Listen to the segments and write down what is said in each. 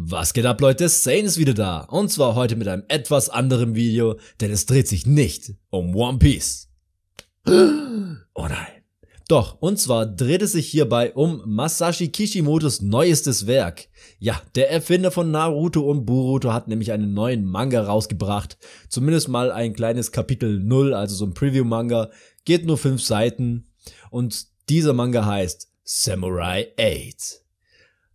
Was geht ab Leute, Sane ist wieder da und zwar heute mit einem etwas anderen Video, denn es dreht sich nicht um One Piece. Oh nein. Doch, und zwar dreht es sich hierbei um Masashi Kishimotos neuestes Werk. Ja, der Erfinder von Naruto und Buruto hat nämlich einen neuen Manga rausgebracht, zumindest mal ein kleines Kapitel 0, also so ein Preview-Manga, geht nur 5 Seiten und dieser Manga heißt Samurai 8.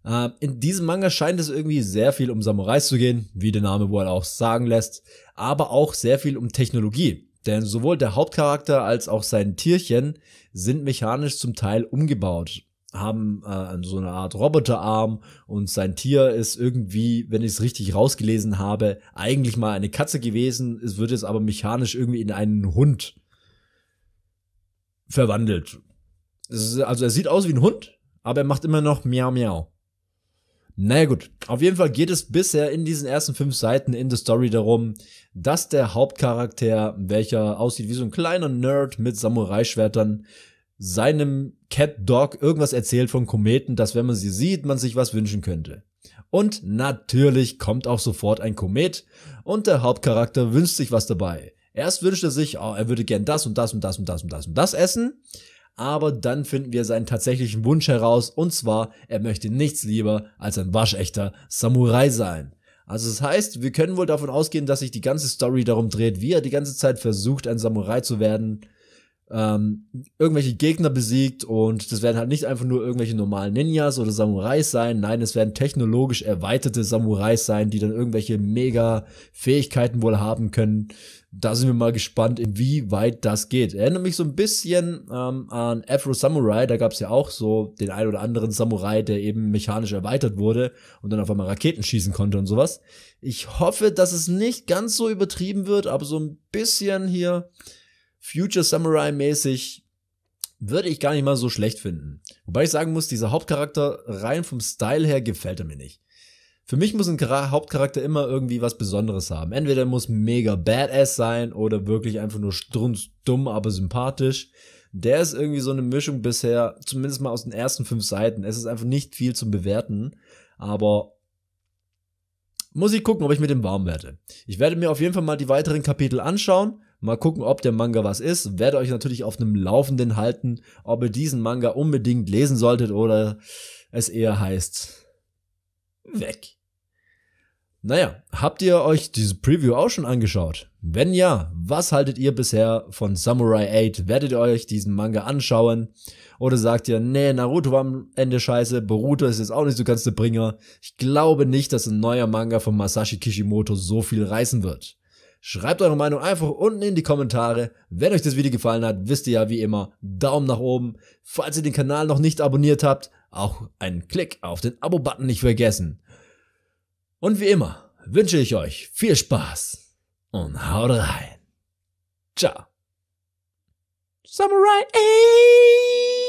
Äh, in diesem Manga scheint es irgendwie sehr viel um Samurais zu gehen, wie der Name wohl auch sagen lässt, aber auch sehr viel um Technologie. Denn sowohl der Hauptcharakter als auch sein Tierchen sind mechanisch zum Teil umgebaut haben äh, so eine Art Roboterarm und sein Tier ist irgendwie, wenn ich es richtig rausgelesen habe, eigentlich mal eine Katze gewesen. Es wird jetzt aber mechanisch irgendwie in einen Hund verwandelt. Ist, also er sieht aus wie ein Hund, aber er macht immer noch Miau Miau. Naja gut, auf jeden Fall geht es bisher in diesen ersten fünf Seiten in der Story darum, dass der Hauptcharakter, welcher aussieht wie so ein kleiner Nerd mit Samurai-Schwertern, seinem Cat Dog irgendwas erzählt von Kometen, dass wenn man sie sieht, man sich was wünschen könnte. Und natürlich kommt auch sofort ein Komet und der Hauptcharakter wünscht sich was dabei. Erst wünscht er sich, oh, er würde gern das und das und das und das und das und das essen aber dann finden wir seinen tatsächlichen Wunsch heraus und zwar, er möchte nichts lieber als ein waschechter Samurai sein. Also das heißt, wir können wohl davon ausgehen, dass sich die ganze Story darum dreht, wie er die ganze Zeit versucht, ein Samurai zu werden, ähm, irgendwelche Gegner besiegt und das werden halt nicht einfach nur irgendwelche normalen Ninjas oder Samurais sein, nein, es werden technologisch erweiterte Samurais sein, die dann irgendwelche mega Fähigkeiten wohl haben können. Da sind wir mal gespannt, inwieweit das geht. Erinnert mich so ein bisschen ähm, an Afro Samurai, da gab es ja auch so den ein oder anderen Samurai, der eben mechanisch erweitert wurde und dann auf einmal Raketen schießen konnte und sowas. Ich hoffe, dass es nicht ganz so übertrieben wird, aber so ein bisschen hier Future Samurai-mäßig würde ich gar nicht mal so schlecht finden. Wobei ich sagen muss, dieser Hauptcharakter rein vom Style her gefällt er mir nicht. Für mich muss ein Hauptcharakter immer irgendwie was Besonderes haben. Entweder er muss mega badass sein oder wirklich einfach nur dumm, aber sympathisch. Der ist irgendwie so eine Mischung bisher, zumindest mal aus den ersten fünf Seiten. Es ist einfach nicht viel zum Bewerten, aber muss ich gucken, ob ich mit dem warm werde. Ich werde mir auf jeden Fall mal die weiteren Kapitel anschauen Mal gucken, ob der Manga was ist. Werde euch natürlich auf einem Laufenden halten, ob ihr diesen Manga unbedingt lesen solltet oder es eher heißt weg. Naja, habt ihr euch diese Preview auch schon angeschaut? Wenn ja, was haltet ihr bisher von Samurai 8? Werdet ihr euch diesen Manga anschauen? Oder sagt ihr, nee, Naruto war am Ende scheiße, Boruto ist jetzt auch nicht so ganz der Bringer. Ich glaube nicht, dass ein neuer Manga von Masashi Kishimoto so viel reißen wird. Schreibt eure Meinung einfach unten in die Kommentare. Wenn euch das Video gefallen hat, wisst ihr ja wie immer, Daumen nach oben. Falls ihr den Kanal noch nicht abonniert habt, auch einen Klick auf den Abo-Button nicht vergessen. Und wie immer wünsche ich euch viel Spaß und haut rein. Ciao. Samurai 8!